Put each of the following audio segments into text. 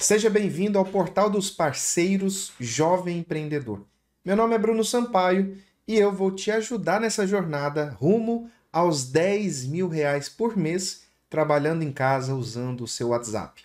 Seja bem-vindo ao Portal dos Parceiros Jovem Empreendedor. Meu nome é Bruno Sampaio e eu vou te ajudar nessa jornada rumo aos 10 mil reais por mês trabalhando em casa usando o seu WhatsApp.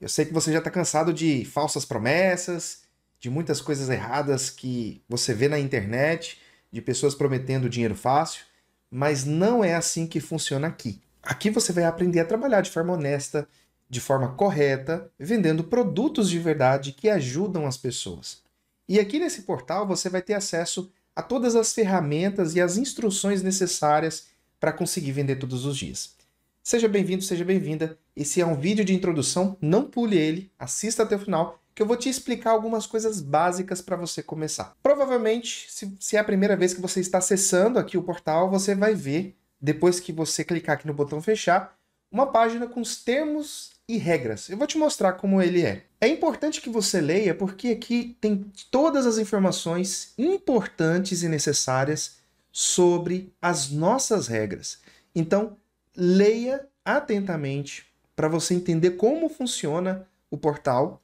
Eu sei que você já está cansado de falsas promessas, de muitas coisas erradas que você vê na internet, de pessoas prometendo dinheiro fácil, mas não é assim que funciona aqui. Aqui você vai aprender a trabalhar de forma honesta, de forma correta, vendendo produtos de verdade que ajudam as pessoas. E aqui nesse portal você vai ter acesso a todas as ferramentas e as instruções necessárias para conseguir vender todos os dias. Seja bem-vindo, seja bem-vinda. E se é um vídeo de introdução, não pule ele, assista até o final, que eu vou te explicar algumas coisas básicas para você começar. Provavelmente, se, se, é a primeira vez que você está acessando aqui o portal, você vai ver, depois que você clicar aqui no botão fechar, uma página com os termos e regras. Eu vou te mostrar como ele é. É importante que você leia porque aqui tem todas as informações importantes e necessárias sobre as nossas regras. Então, leia atentamente para você entender como funciona o portal,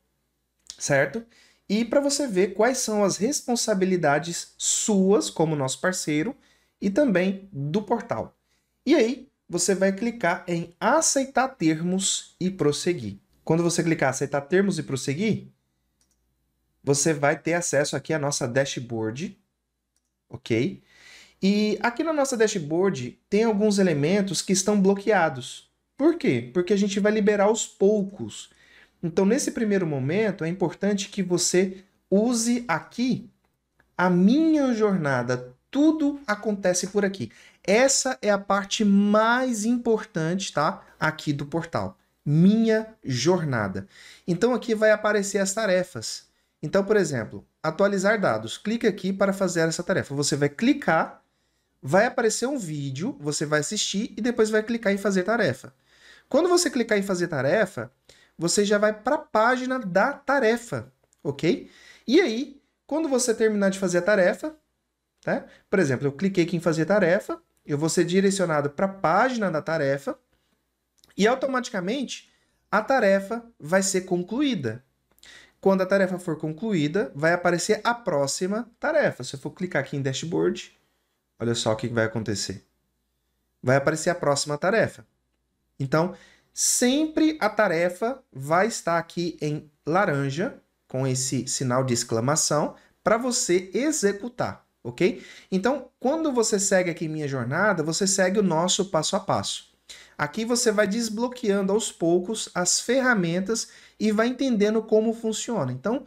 certo? E para você ver quais são as responsabilidades suas como nosso parceiro e também do portal. E aí, você vai clicar em aceitar termos e prosseguir. Quando você clicar aceitar termos e prosseguir, você vai ter acesso aqui à nossa dashboard, ok? E aqui na nossa dashboard tem alguns elementos que estão bloqueados. Por quê? Porque a gente vai liberar aos poucos. Então, nesse primeiro momento, é importante que você use aqui a minha jornada. Tudo acontece por aqui. Essa é a parte mais importante, tá? Aqui do portal. Minha jornada. Então aqui vai aparecer as tarefas. Então, por exemplo, atualizar dados. Clica aqui para fazer essa tarefa. Você vai clicar, vai aparecer um vídeo, você vai assistir e depois vai clicar em fazer tarefa. Quando você clicar em fazer tarefa, você já vai para a página da tarefa, ok? E aí, quando você terminar de fazer a tarefa, tá? por exemplo, eu cliquei aqui em fazer tarefa, eu vou ser direcionado para a página da tarefa e automaticamente a tarefa vai ser concluída. Quando a tarefa for concluída, vai aparecer a próxima tarefa. Se eu for clicar aqui em dashboard, olha só o que vai acontecer. Vai aparecer a próxima tarefa. Então, sempre a tarefa vai estar aqui em laranja, com esse sinal de exclamação, para você executar ok? Então, quando você segue aqui minha jornada, você segue o nosso passo a passo. Aqui você vai desbloqueando aos poucos as ferramentas e vai entendendo como funciona. Então,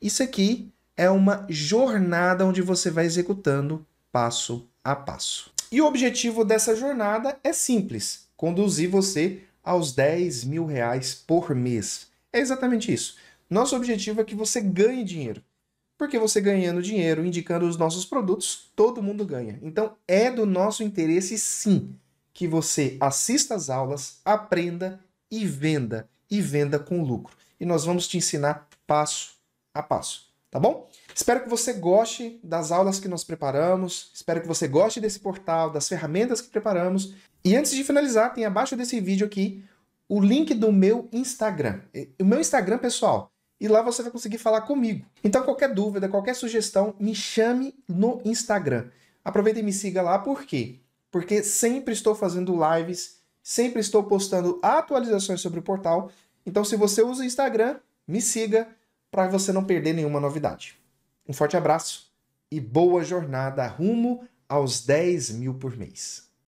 isso aqui é uma jornada onde você vai executando passo a passo. E o objetivo dessa jornada é simples: conduzir você aos 10 mil reais por mês. É exatamente isso. Nosso objetivo é que você ganhe dinheiro. Porque você ganhando dinheiro, indicando os nossos produtos, todo mundo ganha. Então é do nosso interesse sim que você assista às aulas, aprenda e venda e venda com lucro. E nós vamos te ensinar passo a passo, tá bom? Espero que você goste das aulas que nós preparamos, espero que você goste desse portal, das ferramentas que preparamos. E antes de finalizar, tem abaixo desse vídeo aqui o link do meu Instagram. O meu Instagram, pessoal, e lá você vai conseguir falar comigo. Então, qualquer dúvida, qualquer sugestão, me chame no Instagram. Aproveita e me siga lá, por quê? Porque sempre estou fazendo lives, sempre estou postando atualizações sobre o portal. Então, se você usa o Instagram, me siga para você não perder nenhuma novidade. Um forte abraço e boa jornada rumo aos 10 mil por mês.